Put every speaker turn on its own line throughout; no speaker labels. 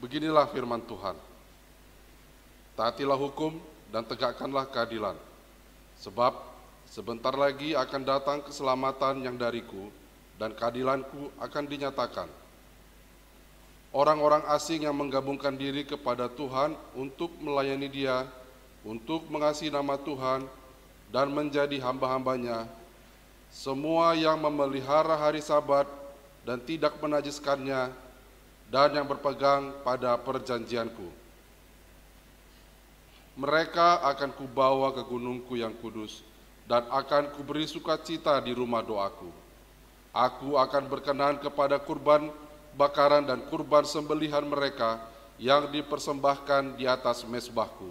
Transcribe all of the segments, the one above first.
Beginilah firman Tuhan. Taatilah hukum dan tegakkanlah keadilan. Sebab sebentar lagi akan datang keselamatan yang dariku dan keadilanku akan dinyatakan. Orang-orang asing yang menggabungkan diri kepada Tuhan untuk melayani dia, untuk mengasihi nama Tuhan, dan menjadi hamba-hambanya, semua yang memelihara hari sabat dan tidak menajiskannya, dan yang berpegang pada perjanjianku. Mereka akan kubawa ke gunungku yang kudus dan akan kuberi sukacita di rumah doaku. Aku akan berkenan kepada kurban bakaran dan kurban sembelihan mereka yang dipersembahkan di atas mesbahku.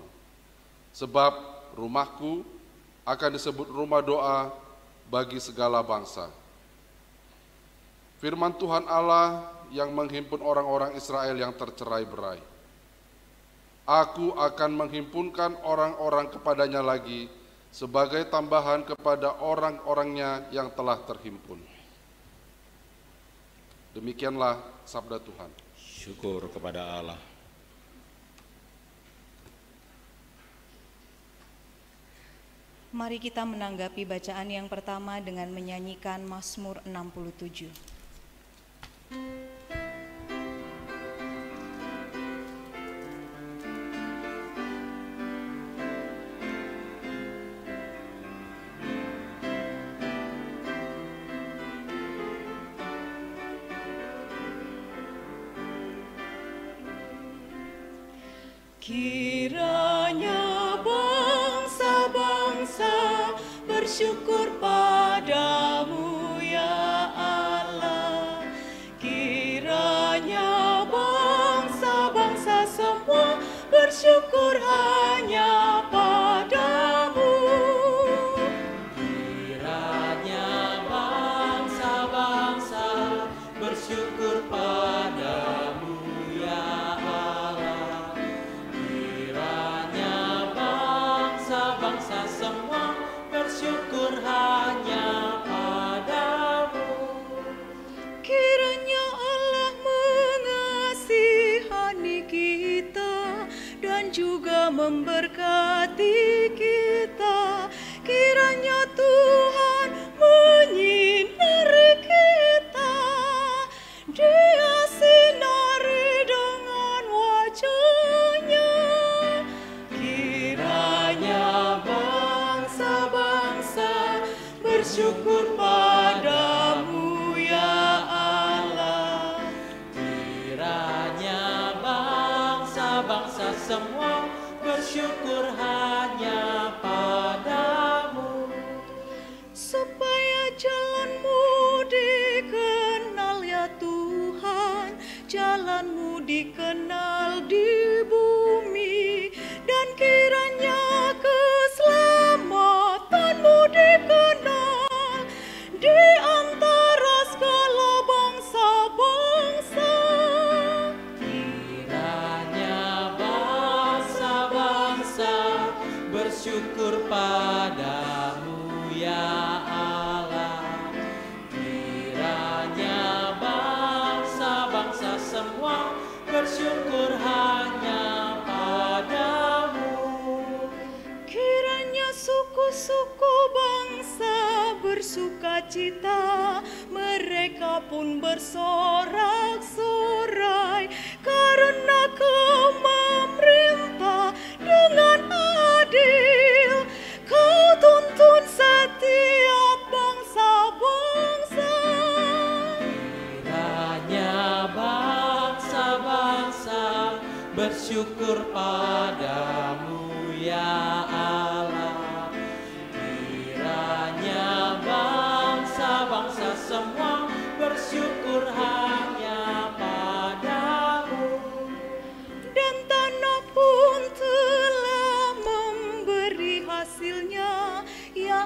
Sebab rumahku akan disebut rumah doa bagi segala bangsa. Firman Tuhan Allah yang menghimpun orang-orang Israel yang tercerai berai. Aku akan menghimpunkan orang-orang kepadanya lagi sebagai tambahan kepada orang-orangnya yang telah terhimpun. Demikianlah sabda Tuhan. Syukur kepada Allah.
Mari kita menanggapi bacaan
yang pertama dengan menyanyikan Mazmur 67.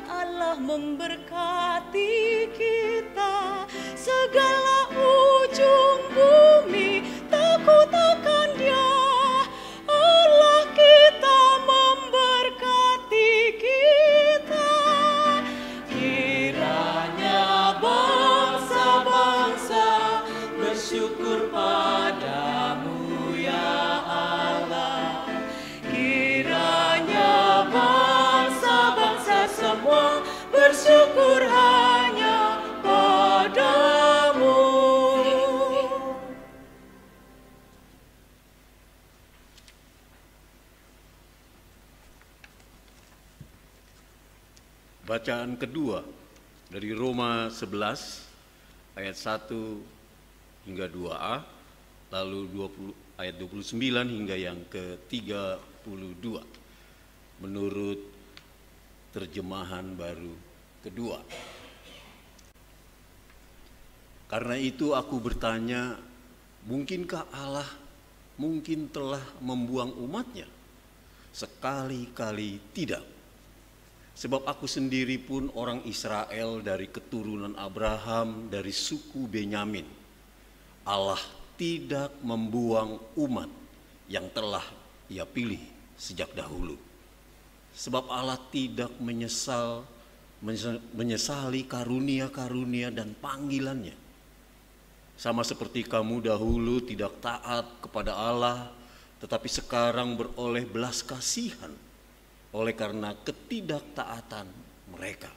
Allah memberkati kita segala
bacaan kedua dari Roma 11 ayat 1 hingga 2a lalu 20 ayat 29 hingga yang ke-32 menurut terjemahan baru kedua. Karena itu aku bertanya, mungkinkah Allah mungkin telah membuang umatnya? Sekali-kali tidak. Sebab aku sendiri pun orang Israel dari keturunan Abraham dari suku Benyamin. Allah tidak membuang umat yang telah ia pilih sejak dahulu. Sebab Allah tidak menyesal menyesali karunia-karunia dan panggilannya. Sama seperti kamu dahulu tidak taat kepada Allah, tetapi sekarang beroleh belas kasihan oleh karena ketidaktaatan mereka.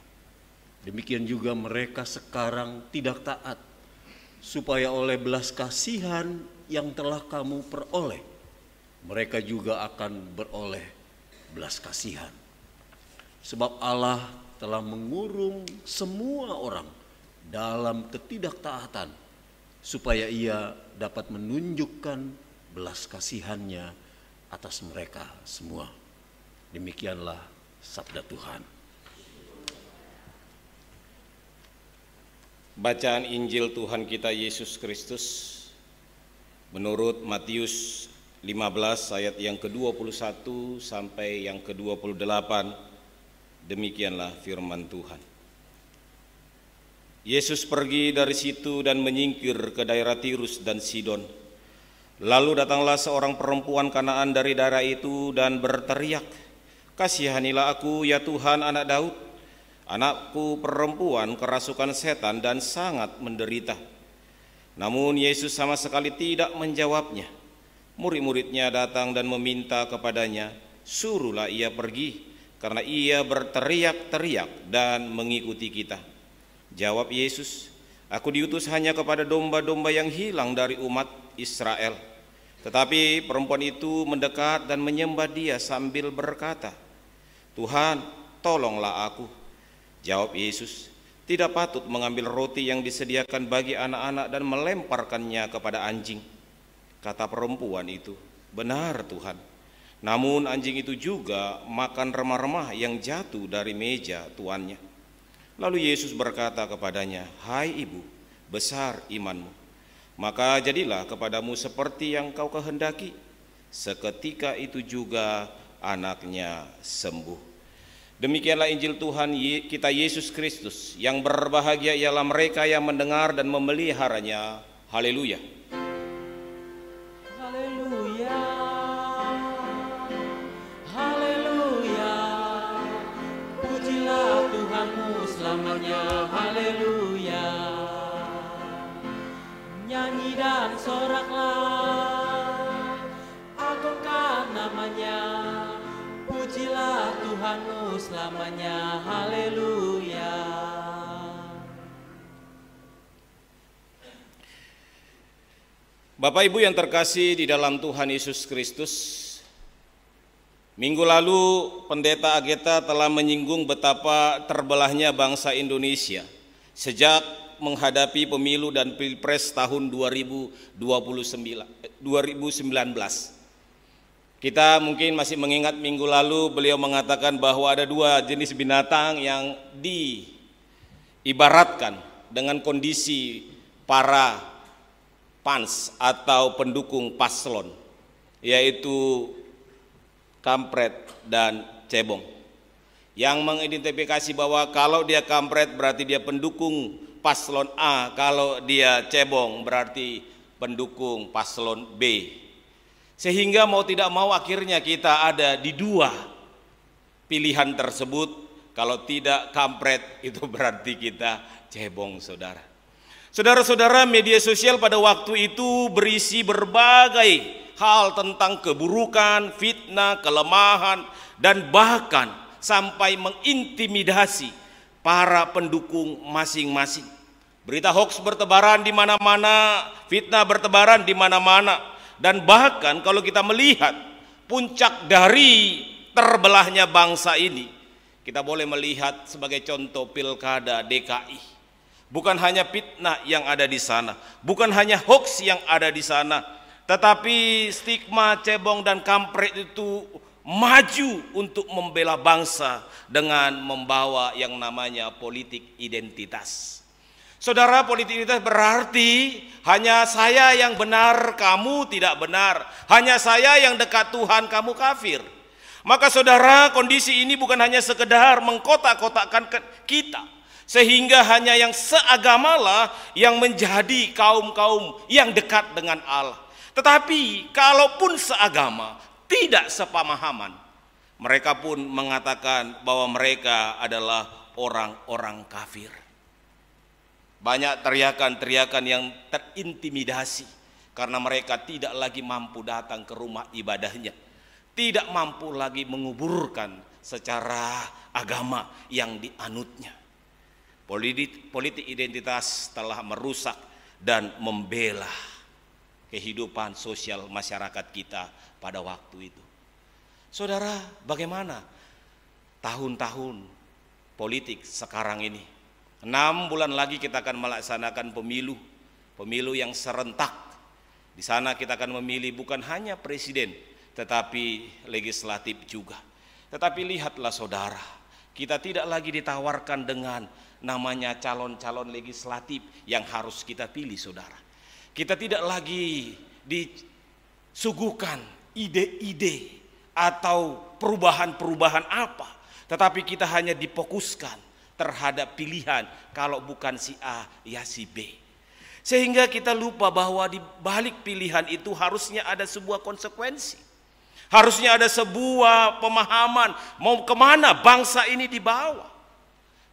Demikian juga mereka sekarang tidak taat, supaya oleh belas kasihan yang telah kamu peroleh, mereka juga akan beroleh belas kasihan. Sebab Allah telah mengurung semua orang dalam ketidaktaatan, supaya ia dapat menunjukkan belas kasihannya atas mereka semua. Demikianlah sabda Tuhan.
Bacaan Injil Tuhan kita Yesus Kristus menurut Matius 15 ayat yang ke-21 sampai yang ke-28. Demikianlah firman Tuhan. Yesus pergi dari situ dan menyingkir ke daerah Tirus dan Sidon. Lalu datanglah seorang perempuan Kanaan dari daerah itu dan berteriak, Kasihanilah aku ya Tuhan anak Daud, anakku perempuan kerasukan setan dan sangat menderita. Namun Yesus sama sekali tidak menjawabnya. Murid-muridnya datang dan meminta kepadanya, suruhlah ia pergi, karena ia berteriak-teriak dan mengikuti kita. Jawab Yesus, aku diutus hanya kepada domba-domba yang hilang dari umat Israel. Tetapi perempuan itu mendekat dan menyembah dia sambil berkata, Tuhan, tolonglah aku. Jawab Yesus, tidak patut mengambil roti yang disediakan bagi anak-anak dan melemparkannya kepada anjing. Kata perempuan itu, benar Tuhan. Namun anjing itu juga makan remah-remah yang jatuh dari meja tuannya. Lalu Yesus berkata kepadanya, Hai ibu, besar imanmu. Maka jadilah kepadamu seperti yang kau kehendaki. Seketika itu juga anaknya sembuh. Demikianlah Injil Tuhan kita Yesus Kristus yang berbahagia ialah mereka yang mendengar dan memeliharanya. Haleluya.
Tuhanmu selamanya. Haleluya.
Bapak Ibu yang terkasih di dalam Tuhan Yesus Kristus, minggu lalu Pendeta Ageta telah menyinggung betapa terbelahnya bangsa Indonesia sejak menghadapi pemilu dan pilpres tahun 2019. Kita mungkin masih mengingat minggu lalu beliau mengatakan bahwa ada dua jenis binatang yang diibaratkan dengan kondisi para pans atau pendukung paslon yaitu kampret dan cebong yang mengidentifikasi bahwa kalau dia kampret berarti dia pendukung paslon A, kalau dia cebong berarti pendukung paslon B. Sehingga mau tidak mau akhirnya kita ada di dua pilihan tersebut. Kalau tidak kampret itu berarti kita cebong saudara. Saudara-saudara media sosial pada waktu itu berisi berbagai hal tentang keburukan, fitnah, kelemahan, dan bahkan sampai mengintimidasi para pendukung masing-masing. Berita hoax bertebaran di mana-mana, fitnah bertebaran di mana-mana dan bahkan kalau kita melihat puncak dari terbelahnya bangsa ini kita boleh melihat sebagai contoh pilkada DKI bukan hanya fitnah yang ada di sana bukan hanya hoax yang ada di sana tetapi stigma cebong dan kampret itu maju untuk membela bangsa dengan membawa yang namanya politik identitas. Saudara, politik berarti hanya saya yang benar, kamu tidak benar. Hanya saya yang dekat Tuhan, kamu kafir. Maka saudara, kondisi ini bukan hanya sekedar mengkotak-kotakkan kita. Sehingga hanya yang seagamalah yang menjadi kaum-kaum yang dekat dengan Allah. Tetapi, kalaupun seagama, tidak sepamahaman. Mereka pun mengatakan bahwa mereka adalah orang-orang kafir. Banyak teriakan-teriakan yang terintimidasi karena mereka tidak lagi mampu datang ke rumah ibadahnya. Tidak mampu lagi menguburkan secara agama yang dianutnya. Politik, politik identitas telah merusak dan membela kehidupan sosial masyarakat kita pada waktu itu. Saudara, bagaimana tahun-tahun politik sekarang ini Enam bulan lagi kita akan melaksanakan pemilu, pemilu yang serentak. Di sana kita akan memilih bukan hanya presiden, tetapi legislatif juga. Tetapi lihatlah saudara, kita tidak lagi ditawarkan dengan namanya calon-calon legislatif yang harus kita pilih saudara. Kita tidak lagi disuguhkan ide-ide atau perubahan-perubahan apa, tetapi kita hanya dipokuskan terhadap pilihan kalau bukan si A ya si B. Sehingga kita lupa bahwa di balik pilihan itu harusnya ada sebuah konsekuensi. Harusnya ada sebuah pemahaman mau kemana bangsa ini dibawa.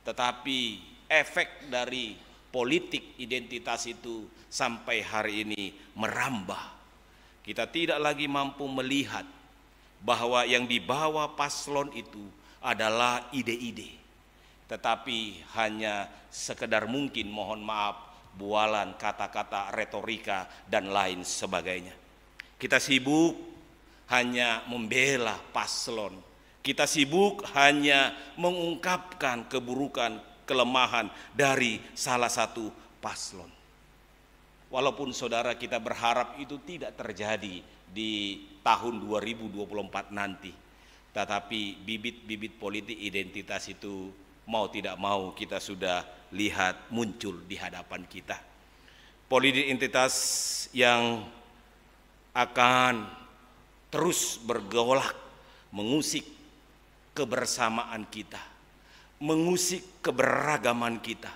Tetapi efek dari politik identitas itu sampai hari ini merambah. Kita tidak lagi mampu melihat bahwa yang dibawa paslon itu adalah ide-ide tetapi hanya sekedar mungkin mohon maaf bualan kata-kata retorika dan lain sebagainya. Kita sibuk hanya membela paslon. Kita sibuk hanya mengungkapkan keburukan, kelemahan dari salah satu paslon. Walaupun saudara kita berharap itu tidak terjadi di tahun 2024 nanti. Tetapi bibit-bibit politik identitas itu mau tidak mau kita sudah lihat muncul di hadapan kita. Politik entitas yang akan terus bergolak mengusik kebersamaan kita, mengusik keberagaman kita,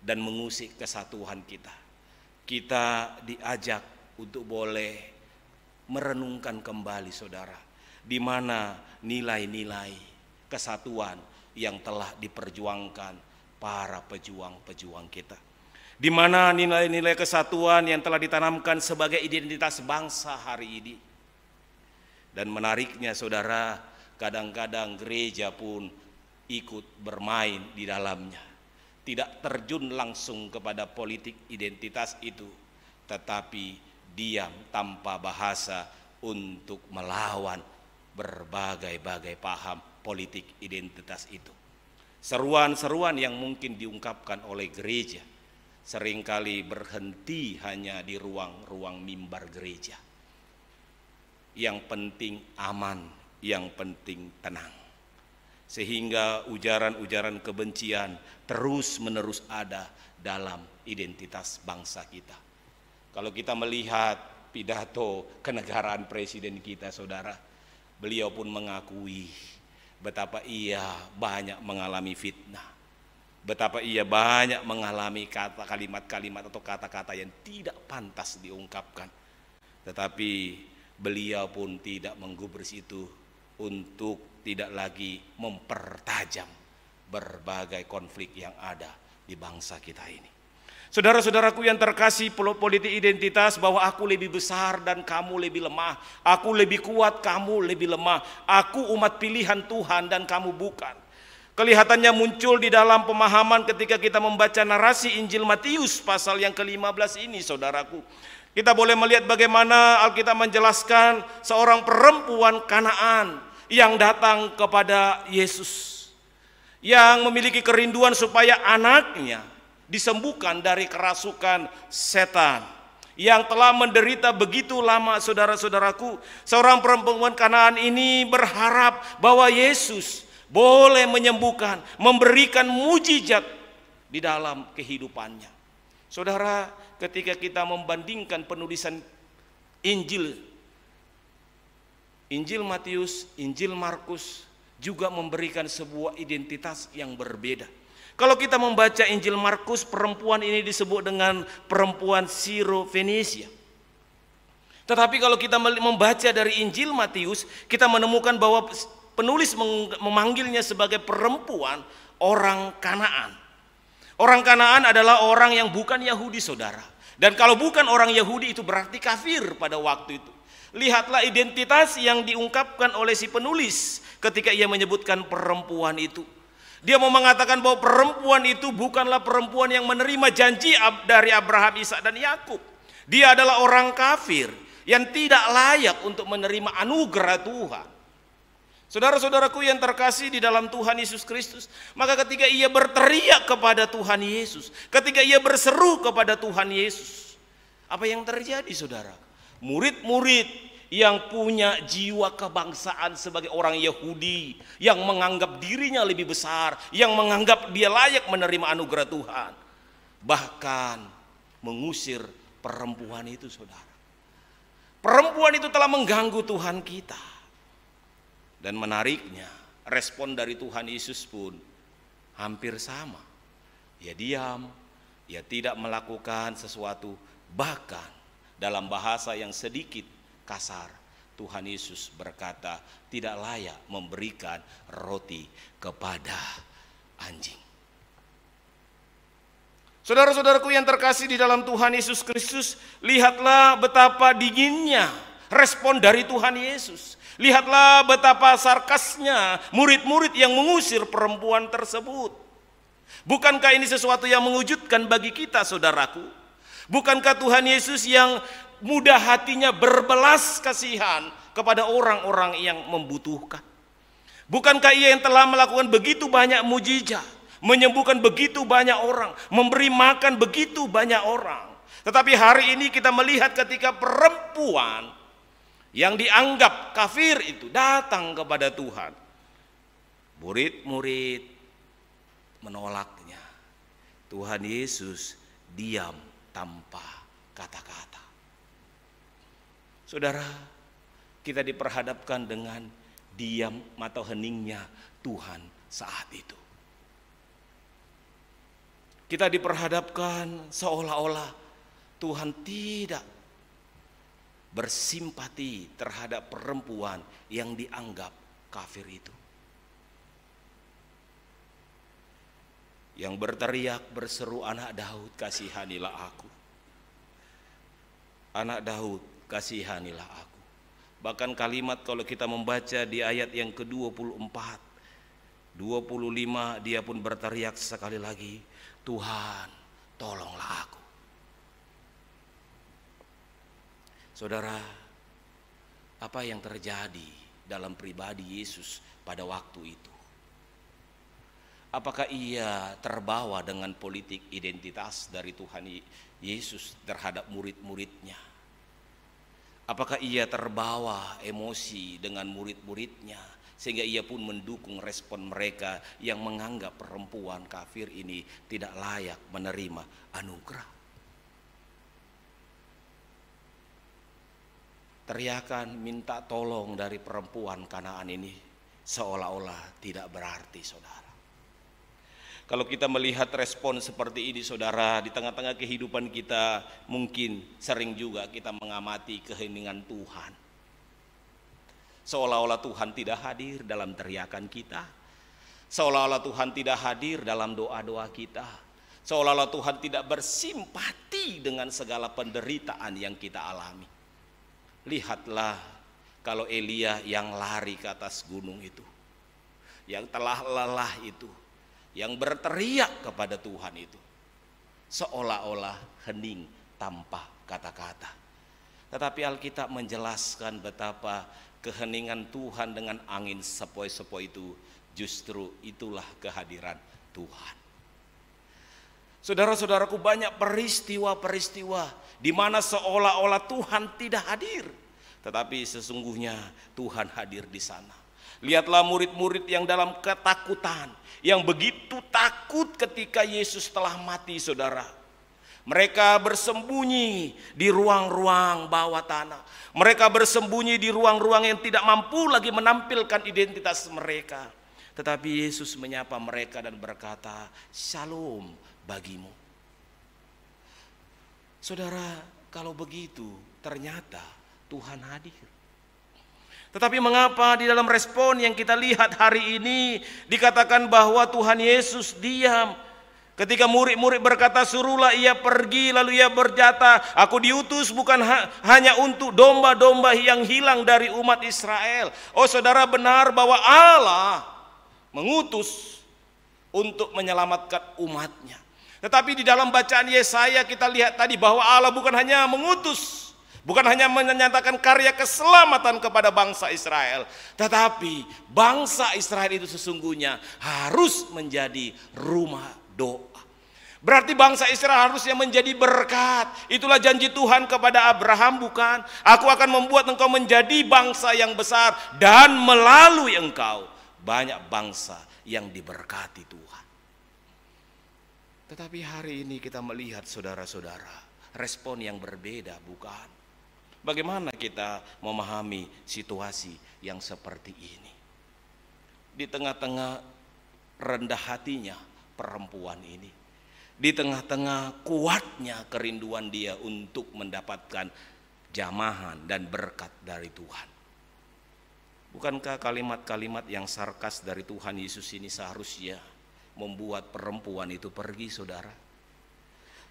dan mengusik kesatuan kita. Kita diajak untuk boleh merenungkan kembali saudara, di mana nilai-nilai kesatuan, yang telah diperjuangkan para pejuang-pejuang kita. Di mana nilai-nilai kesatuan yang telah ditanamkan sebagai identitas bangsa hari ini. Dan menariknya saudara, kadang-kadang gereja pun ikut bermain di dalamnya. Tidak terjun langsung kepada politik identitas itu, tetapi diam tanpa bahasa untuk melawan berbagai-bagai paham politik identitas itu. Seruan-seruan yang mungkin diungkapkan oleh gereja seringkali berhenti hanya di ruang-ruang mimbar gereja. Yang penting aman, yang penting tenang. Sehingga ujaran-ujaran kebencian terus-menerus ada dalam identitas bangsa kita. Kalau kita melihat pidato kenegaraan presiden kita, saudara, beliau pun mengakui betapa ia banyak mengalami fitnah. Betapa ia banyak mengalami kata kalimat-kalimat atau kata-kata yang tidak pantas diungkapkan. Tetapi beliau pun tidak menggubris itu untuk tidak lagi mempertajam berbagai konflik yang ada di bangsa kita ini. Saudara-saudaraku yang terkasih politik identitas bahwa aku lebih besar dan kamu lebih lemah. Aku lebih kuat, kamu lebih lemah. Aku umat pilihan Tuhan dan kamu bukan. Kelihatannya muncul di dalam pemahaman ketika kita membaca narasi Injil Matius pasal yang ke-15 ini saudaraku. Kita boleh melihat bagaimana Alkitab menjelaskan seorang perempuan Kanaan yang datang kepada Yesus. Yang memiliki kerinduan supaya anaknya disembuhkan dari kerasukan setan yang telah menderita begitu lama saudara-saudaraku seorang perempuan kanaan ini berharap bahwa Yesus boleh menyembuhkan memberikan mujizat di dalam kehidupannya saudara ketika kita membandingkan penulisan Injil Injil Matius, Injil Markus juga memberikan sebuah identitas yang berbeda kalau kita membaca Injil Markus, perempuan ini disebut dengan perempuan Sirofenisia. Tetapi kalau kita membaca dari Injil Matius, kita menemukan bahwa penulis memanggilnya sebagai perempuan orang Kanaan. Orang Kanaan adalah orang yang bukan Yahudi, saudara. Dan kalau bukan orang Yahudi itu berarti kafir pada waktu itu. Lihatlah identitas yang diungkapkan oleh si penulis ketika ia menyebutkan perempuan itu. Dia mau mengatakan bahwa perempuan itu bukanlah perempuan yang menerima janji dari Abraham, Ishak dan Yakub. Dia adalah orang kafir yang tidak layak untuk menerima anugerah Tuhan. Saudara-saudaraku yang terkasih di dalam Tuhan Yesus Kristus, maka ketika ia berteriak kepada Tuhan Yesus, ketika ia berseru kepada Tuhan Yesus, apa yang terjadi saudara? Murid-murid yang punya jiwa kebangsaan sebagai orang Yahudi, yang menganggap dirinya lebih besar, yang menganggap dia layak menerima anugerah Tuhan, bahkan mengusir perempuan itu, saudara. Perempuan itu telah mengganggu Tuhan kita, dan menariknya, respon dari Tuhan Yesus pun hampir sama. Ya diam, ya tidak melakukan sesuatu, bahkan dalam bahasa yang sedikit kasar. Tuhan Yesus berkata, "Tidak layak memberikan roti kepada anjing." Saudara-saudaraku yang terkasih di dalam Tuhan Yesus Kristus, lihatlah betapa dinginnya respon dari Tuhan Yesus. Lihatlah betapa sarkasnya murid-murid yang mengusir perempuan tersebut. Bukankah ini sesuatu yang mengujudkan bagi kita, saudaraku? Bukankah Tuhan Yesus yang mudah hatinya berbelas kasihan kepada orang-orang yang membutuhkan. Bukankah ia yang telah melakukan begitu banyak mujizat, menyembuhkan begitu banyak orang, memberi makan begitu banyak orang. Tetapi hari ini kita melihat ketika perempuan yang dianggap kafir itu datang kepada Tuhan. Murid-murid menolaknya. Tuhan Yesus diam tanpa kata-kata. Saudara, kita diperhadapkan dengan diam atau heningnya Tuhan saat itu. Kita diperhadapkan seolah-olah Tuhan tidak bersimpati terhadap perempuan yang dianggap kafir itu. Yang berteriak berseru anak Daud kasihanilah aku. Anak Daud kasihanilah aku. Bahkan kalimat kalau kita membaca di ayat yang ke-24, 25 dia pun berteriak sekali lagi, Tuhan tolonglah aku. Saudara, apa yang terjadi dalam pribadi Yesus pada waktu itu? Apakah ia terbawa dengan politik identitas dari Tuhan Yesus terhadap murid-muridnya? Apakah ia terbawa emosi dengan murid-muridnya sehingga ia pun mendukung respon mereka yang menganggap perempuan kafir ini tidak layak menerima anugerah. Teriakan minta tolong dari perempuan Kanaan ini seolah-olah tidak berarti, saudara. Kalau kita melihat respon seperti ini saudara, di tengah-tengah kehidupan kita mungkin sering juga kita mengamati keheningan Tuhan. Seolah-olah Tuhan tidak hadir dalam teriakan kita. Seolah-olah Tuhan tidak hadir dalam doa-doa kita. Seolah-olah Tuhan tidak bersimpati dengan segala penderitaan yang kita alami. Lihatlah kalau Elia yang lari ke atas gunung itu. Yang telah lelah itu yang berteriak kepada Tuhan itu seolah-olah hening tanpa kata-kata. Tetapi Alkitab menjelaskan betapa keheningan Tuhan dengan angin sepoi-sepoi itu justru itulah kehadiran Tuhan. Saudara-saudaraku banyak peristiwa-peristiwa di mana seolah-olah Tuhan tidak hadir, tetapi sesungguhnya Tuhan hadir di sana. Lihatlah murid-murid yang dalam ketakutan, yang begitu takut ketika Yesus telah mati, saudara. Mereka bersembunyi di ruang-ruang bawah tanah. Mereka bersembunyi di ruang-ruang yang tidak mampu lagi menampilkan identitas mereka. Tetapi Yesus menyapa mereka dan berkata, "Shalom bagimu." Saudara, kalau begitu ternyata Tuhan hadir. Tetapi mengapa di dalam respon yang kita lihat hari ini dikatakan bahwa Tuhan Yesus diam ketika murid-murid berkata suruhlah ia pergi lalu ia berjata aku diutus bukan ha hanya untuk domba-domba yang hilang dari umat Israel. Oh saudara benar bahwa Allah mengutus untuk menyelamatkan umatnya. Tetapi di dalam bacaan Yesaya kita lihat tadi bahwa Allah bukan hanya mengutus Bukan hanya menyatakan karya keselamatan kepada bangsa Israel, tetapi bangsa Israel itu sesungguhnya harus menjadi rumah doa. Berarti bangsa Israel harusnya menjadi berkat. Itulah janji Tuhan kepada Abraham bukan? Aku akan membuat engkau menjadi bangsa yang besar dan melalui engkau banyak bangsa yang diberkati Tuhan. Tetapi hari ini kita melihat saudara-saudara respon yang berbeda bukan? Bagaimana kita memahami situasi yang seperti ini? Di tengah-tengah rendah hatinya perempuan ini, di tengah-tengah kuatnya kerinduan dia untuk mendapatkan jamahan dan berkat dari Tuhan. Bukankah kalimat-kalimat yang sarkas dari Tuhan Yesus ini seharusnya membuat perempuan itu pergi, saudara?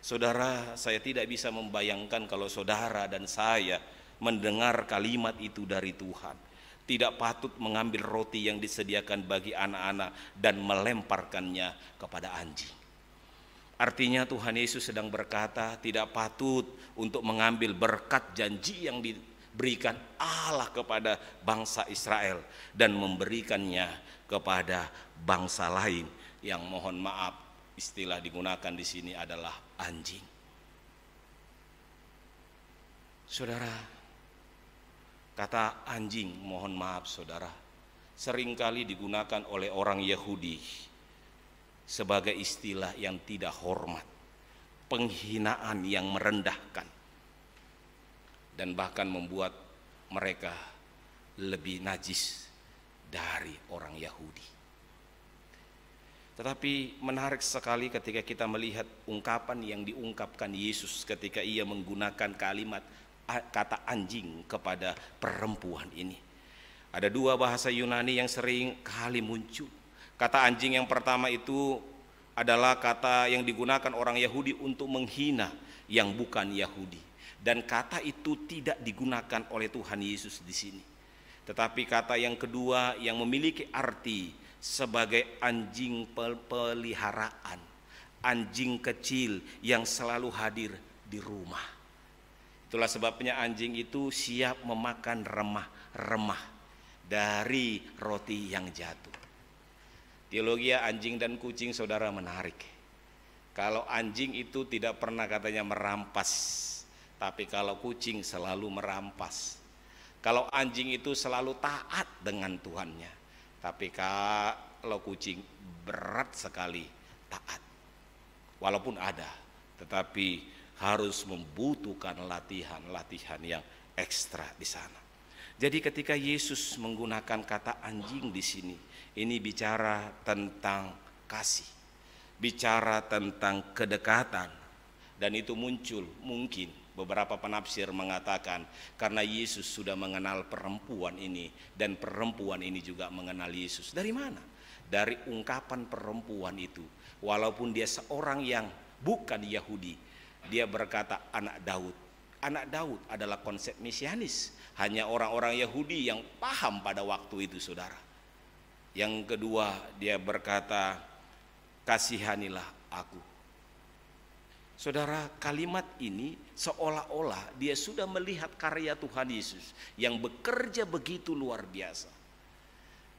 Saudara, saya tidak bisa membayangkan kalau saudara dan saya mendengar kalimat itu dari Tuhan. Tidak patut mengambil roti yang disediakan bagi anak-anak dan melemparkannya kepada anjing. Artinya Tuhan Yesus sedang berkata tidak patut untuk mengambil berkat janji yang diberikan Allah kepada bangsa Israel dan memberikannya kepada bangsa lain yang mohon maaf istilah digunakan di sini adalah anjing. Saudara, kata anjing, mohon maaf saudara, seringkali digunakan oleh orang Yahudi sebagai istilah yang tidak hormat, penghinaan yang merendahkan, dan bahkan membuat mereka lebih najis dari orang Yahudi. Tetapi menarik sekali ketika kita melihat ungkapan yang diungkapkan Yesus ketika ia menggunakan kalimat kata anjing kepada perempuan ini. Ada dua bahasa Yunani yang sering kali muncul. Kata anjing yang pertama itu adalah kata yang digunakan orang Yahudi untuk menghina yang bukan Yahudi. Dan kata itu tidak digunakan oleh Tuhan Yesus di sini. Tetapi kata yang kedua yang memiliki arti sebagai anjing peliharaan, anjing kecil yang selalu hadir di rumah. Itulah sebabnya anjing itu siap memakan remah-remah dari roti yang jatuh. Teologi anjing dan kucing saudara menarik. Kalau anjing itu tidak pernah katanya merampas, tapi kalau kucing selalu merampas. Kalau anjing itu selalu taat dengan Tuhannya tapi kalau kucing berat sekali taat. Walaupun ada, tetapi harus membutuhkan latihan-latihan yang ekstra di sana. Jadi ketika Yesus menggunakan kata anjing di sini, ini bicara tentang kasih, bicara tentang kedekatan, dan itu muncul mungkin Beberapa penafsir mengatakan karena Yesus sudah mengenal perempuan ini dan perempuan ini juga mengenal Yesus. Dari mana? Dari ungkapan perempuan itu. Walaupun dia seorang yang bukan Yahudi, dia berkata anak Daud. Anak Daud adalah konsep mesianis. Hanya orang-orang Yahudi yang paham pada waktu itu, Saudara. Yang kedua, dia berkata kasihanilah aku Saudara, kalimat ini seolah-olah dia sudah melihat karya Tuhan Yesus yang bekerja begitu luar biasa.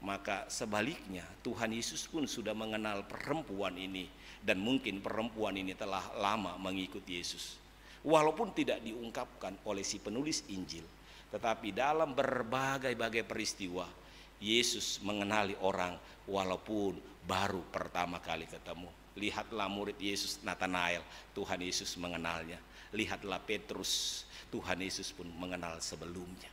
Maka sebaliknya, Tuhan Yesus pun sudah mengenal perempuan ini, dan mungkin perempuan ini telah lama mengikuti Yesus, walaupun tidak diungkapkan oleh si penulis Injil, tetapi dalam berbagai-bagai peristiwa. Yesus mengenali orang, walaupun baru pertama kali ketemu. Lihatlah murid Yesus Nathanael, Tuhan Yesus mengenalnya. Lihatlah Petrus, Tuhan Yesus pun mengenal sebelumnya.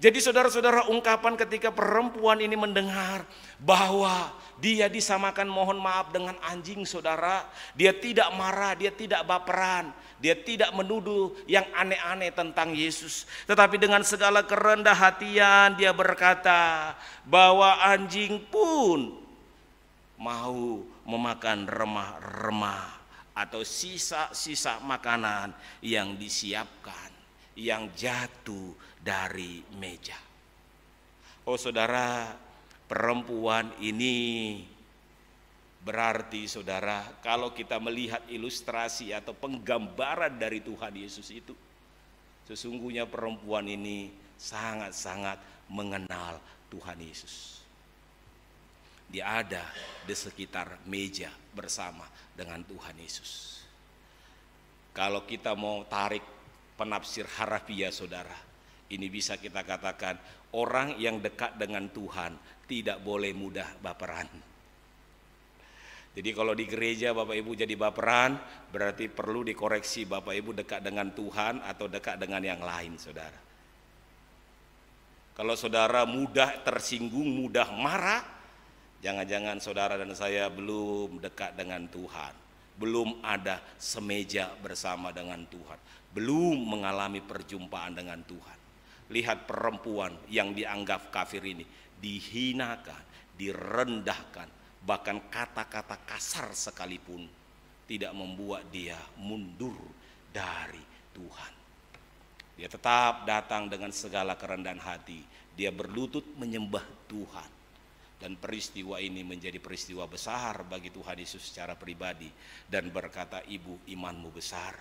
Jadi saudara-saudara ungkapan ketika perempuan ini mendengar bahwa dia disamakan mohon maaf dengan anjing saudara. Dia tidak marah, dia tidak baperan, dia tidak menuduh yang aneh-aneh tentang Yesus. Tetapi dengan segala kerendah hatian dia berkata bahwa anjing pun mau memakan remah-remah atau sisa-sisa makanan yang disiapkan yang jatuh dari meja. Oh saudara, perempuan ini berarti saudara kalau kita melihat ilustrasi atau penggambaran dari Tuhan Yesus itu sesungguhnya perempuan ini sangat-sangat mengenal Tuhan Yesus dia ada di sekitar meja bersama dengan Tuhan Yesus. Kalau kita mau tarik penafsir harafiah saudara, ini bisa kita katakan orang yang dekat dengan Tuhan tidak boleh mudah baperan. Jadi kalau di gereja Bapak Ibu jadi baperan, berarti perlu dikoreksi Bapak Ibu dekat dengan Tuhan atau dekat dengan yang lain, Saudara. Kalau saudara mudah tersinggung, mudah marah, Jangan-jangan saudara dan saya belum dekat dengan Tuhan, belum ada semeja bersama dengan Tuhan, belum mengalami perjumpaan dengan Tuhan. Lihat perempuan yang dianggap kafir ini dihinakan, direndahkan, bahkan kata-kata kasar sekalipun tidak membuat dia mundur dari Tuhan. Dia tetap datang dengan segala kerendahan hati. Dia berlutut menyembah Tuhan dan peristiwa ini menjadi peristiwa besar bagi Tuhan Yesus secara pribadi dan berkata ibu imanmu besar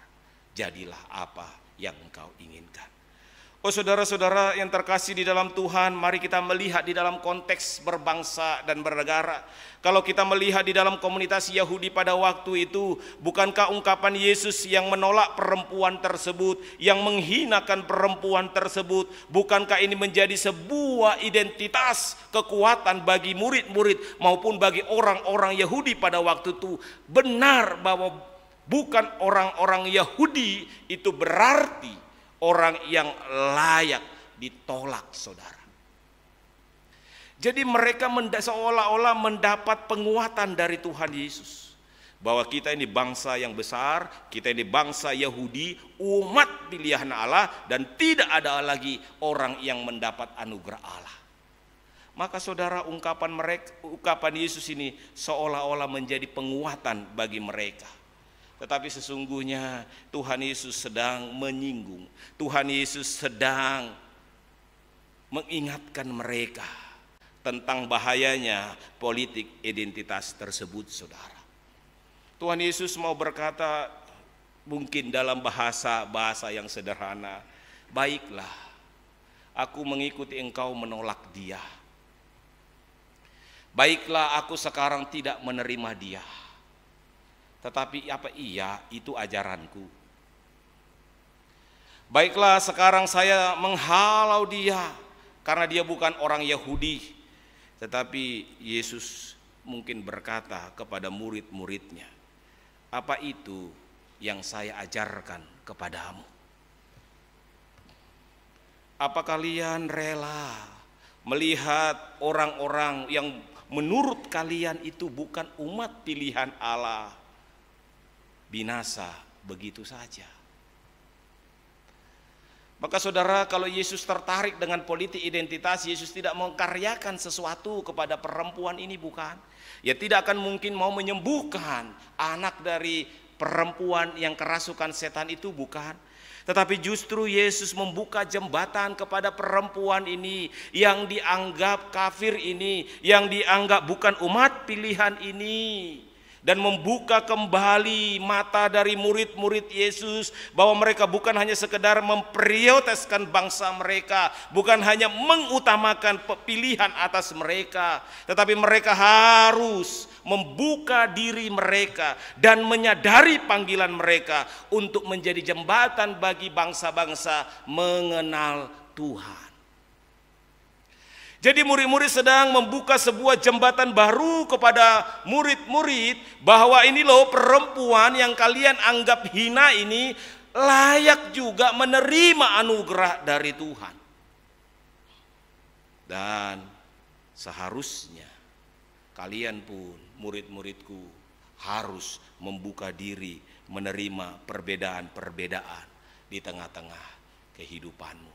jadilah apa yang engkau inginkan Oh saudara-saudara yang terkasih di dalam Tuhan, mari kita melihat di dalam konteks berbangsa dan bernegara. Kalau kita melihat di dalam komunitas Yahudi pada waktu itu, bukankah ungkapan Yesus yang menolak perempuan tersebut, yang menghinakan perempuan tersebut, bukankah ini menjadi sebuah identitas kekuatan bagi murid-murid maupun bagi orang-orang Yahudi pada waktu itu? Benar bahwa bukan orang-orang Yahudi itu berarti orang yang layak ditolak saudara. Jadi mereka menda, seolah-olah mendapat penguatan dari Tuhan Yesus. Bahwa kita ini bangsa yang besar, kita ini bangsa Yahudi, umat pilihan Allah, dan tidak ada lagi orang yang mendapat anugerah Allah. Maka saudara ungkapan mereka, ungkapan Yesus ini seolah-olah menjadi penguatan bagi mereka. Tetapi sesungguhnya Tuhan Yesus sedang menyinggung, Tuhan Yesus sedang mengingatkan mereka tentang bahayanya politik identitas tersebut, saudara. Tuhan Yesus mau berkata, mungkin dalam bahasa-bahasa yang sederhana, "Baiklah, aku mengikuti engkau menolak dia. Baiklah, aku sekarang tidak menerima dia." Tetapi apa iya itu ajaranku? Baiklah sekarang saya menghalau dia karena dia bukan orang Yahudi. Tetapi Yesus mungkin berkata kepada murid-muridnya, "Apa itu yang saya ajarkan kepadamu? Apa kalian rela melihat orang-orang yang menurut kalian itu bukan umat pilihan Allah?" binasa begitu saja. Maka saudara, kalau Yesus tertarik dengan politik identitas, Yesus tidak mengkaryakan sesuatu kepada perempuan ini bukan? Ya tidak akan mungkin mau menyembuhkan anak dari perempuan yang kerasukan setan itu bukan? Tetapi justru Yesus membuka jembatan kepada perempuan ini yang dianggap kafir ini, yang dianggap bukan umat pilihan ini dan membuka kembali mata dari murid-murid Yesus bahwa mereka bukan hanya sekedar memprioritaskan bangsa mereka, bukan hanya mengutamakan pilihan atas mereka, tetapi mereka harus membuka diri mereka dan menyadari panggilan mereka untuk menjadi jembatan bagi bangsa-bangsa mengenal Tuhan. Jadi murid-murid sedang membuka sebuah jembatan baru kepada murid-murid bahwa ini loh perempuan yang kalian anggap hina ini layak juga menerima anugerah dari Tuhan. Dan seharusnya kalian pun murid-muridku harus membuka diri menerima perbedaan-perbedaan di tengah-tengah kehidupanmu.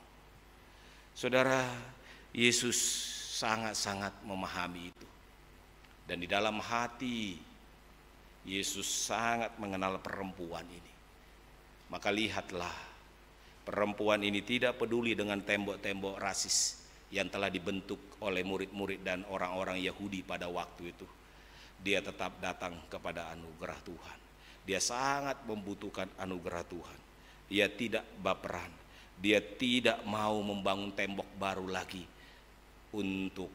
Saudara, Yesus sangat-sangat memahami itu. Dan di dalam hati Yesus sangat mengenal perempuan ini. Maka lihatlah, perempuan ini tidak peduli dengan tembok-tembok rasis yang telah dibentuk oleh murid-murid dan orang-orang Yahudi pada waktu itu. Dia tetap datang kepada anugerah Tuhan. Dia sangat membutuhkan anugerah Tuhan. Dia tidak baperan. Dia tidak mau membangun tembok baru lagi untuk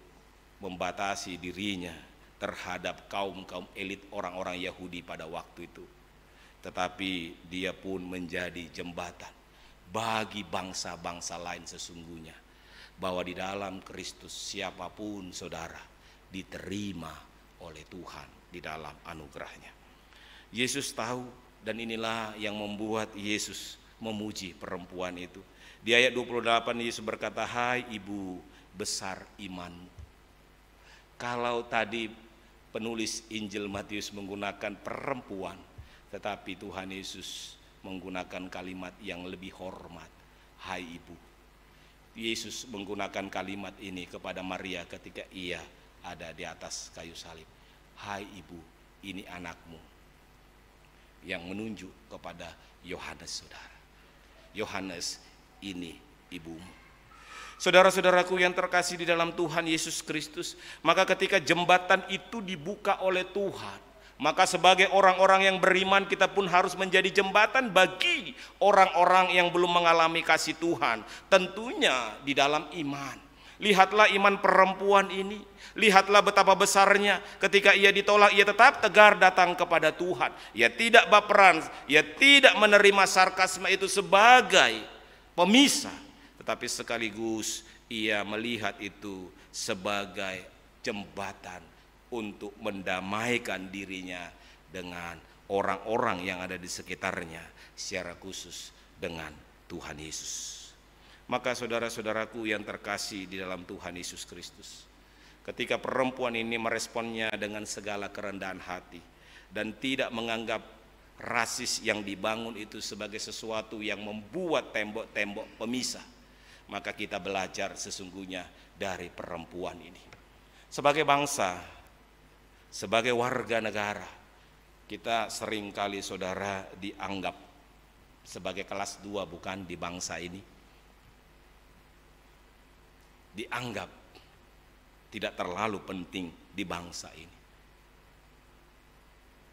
membatasi dirinya terhadap kaum-kaum elit orang-orang Yahudi pada waktu itu. Tetapi dia pun menjadi jembatan bagi bangsa-bangsa lain sesungguhnya. Bahwa di dalam Kristus siapapun saudara diterima oleh Tuhan di dalam anugerahnya. Yesus tahu dan inilah yang membuat Yesus memuji perempuan itu. Di ayat 28 Yesus berkata, "Hai ibu besar iman. Kalau tadi penulis Injil Matius menggunakan perempuan, tetapi Tuhan Yesus menggunakan kalimat yang lebih hormat, "Hai ibu." Yesus menggunakan kalimat ini kepada Maria ketika ia ada di atas kayu salib. "Hai ibu, ini anakmu." Yang menunjuk kepada Yohanes, Saudara. Yohanes, ini ibumu. Saudara-saudaraku yang terkasih di dalam Tuhan Yesus Kristus, maka ketika jembatan itu dibuka oleh Tuhan, maka sebagai orang-orang yang beriman kita pun harus menjadi jembatan bagi orang-orang yang belum mengalami kasih Tuhan, tentunya di dalam iman. Lihatlah iman perempuan ini, lihatlah betapa besarnya ketika ia ditolak ia tetap tegar datang kepada Tuhan. Ia tidak baperan, ia tidak menerima sarkasme itu sebagai pemisah tapi sekaligus ia melihat itu sebagai jembatan untuk mendamaikan dirinya dengan orang-orang yang ada di sekitarnya secara khusus dengan Tuhan Yesus. Maka saudara-saudaraku yang terkasih di dalam Tuhan Yesus Kristus, ketika perempuan ini meresponnya dengan segala kerendahan hati dan tidak menganggap rasis yang dibangun itu sebagai sesuatu yang membuat tembok-tembok pemisah, maka kita belajar sesungguhnya dari perempuan ini. Sebagai bangsa, sebagai warga negara, kita seringkali saudara dianggap sebagai kelas dua bukan di bangsa ini. Dianggap tidak terlalu penting di bangsa ini.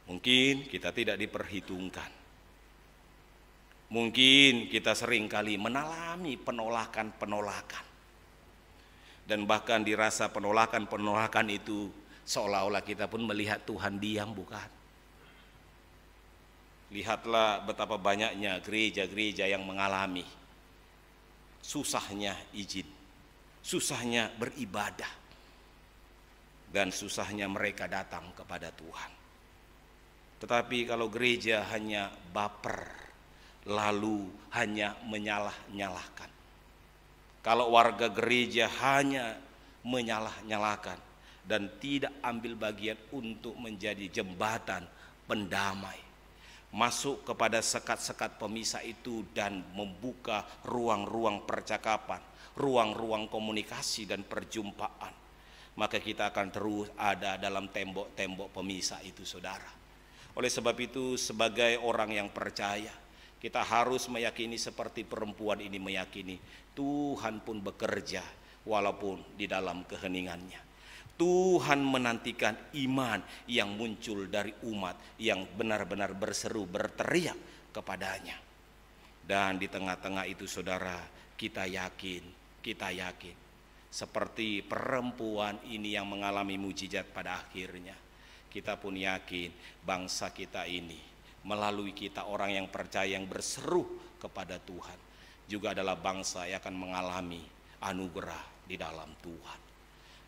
Mungkin kita tidak diperhitungkan Mungkin kita sering kali menalami penolakan-penolakan. Dan bahkan dirasa penolakan-penolakan itu seolah-olah kita pun melihat Tuhan diam bukan. Lihatlah betapa banyaknya gereja-gereja yang mengalami susahnya izin, susahnya beribadah, dan susahnya mereka datang kepada Tuhan. Tetapi kalau gereja hanya baper lalu hanya menyalah-nyalahkan. Kalau warga gereja hanya menyalah-nyalahkan dan tidak ambil bagian untuk menjadi jembatan pendamai masuk kepada sekat-sekat pemisah itu dan membuka ruang-ruang percakapan, ruang-ruang komunikasi dan perjumpaan. Maka kita akan terus ada dalam tembok-tembok pemisah itu, saudara. Oleh sebab itu, sebagai orang yang percaya, kita harus meyakini seperti perempuan ini meyakini Tuhan pun bekerja walaupun di dalam keheningannya. Tuhan menantikan iman yang muncul dari umat yang benar-benar berseru berteriak kepadanya. Dan di tengah-tengah itu saudara, kita yakin, kita yakin. Seperti perempuan ini yang mengalami mujizat pada akhirnya. Kita pun yakin bangsa kita ini melalui kita orang yang percaya yang berseru kepada Tuhan juga adalah bangsa yang akan mengalami anugerah di dalam Tuhan.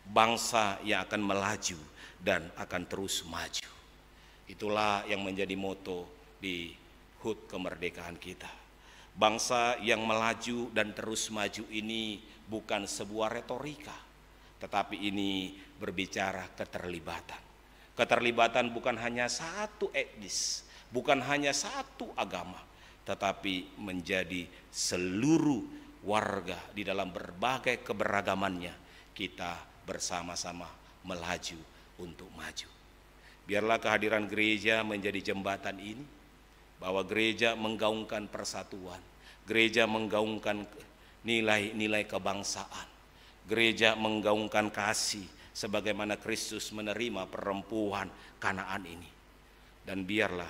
Bangsa yang akan melaju dan akan terus maju. Itulah yang menjadi moto di HUT kemerdekaan kita. Bangsa yang melaju dan terus maju ini bukan sebuah retorika, tetapi ini berbicara keterlibatan. Keterlibatan bukan hanya satu etnis, bukan hanya satu agama, tetapi menjadi seluruh warga di dalam berbagai keberagamannya. Kita bersama-sama melaju untuk maju. Biarlah kehadiran gereja menjadi jembatan ini, bahwa gereja menggaungkan persatuan, gereja menggaungkan nilai-nilai kebangsaan, gereja menggaungkan kasih, sebagaimana Kristus menerima perempuan Kanaan ini. Dan biarlah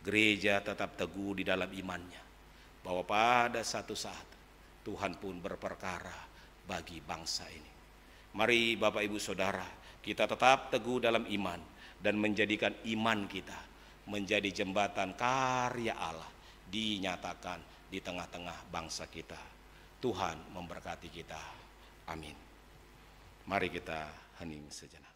Gereja tetap teguh di dalam imannya bahwa pada satu saat Tuhan pun berperkara bagi bangsa ini. Mari Bapak Ibu Saudara, kita tetap teguh dalam iman dan menjadikan iman kita menjadi jembatan karya Allah dinyatakan di tengah-tengah bangsa kita. Tuhan memberkati kita. Amin. Mari kita hening sejenak.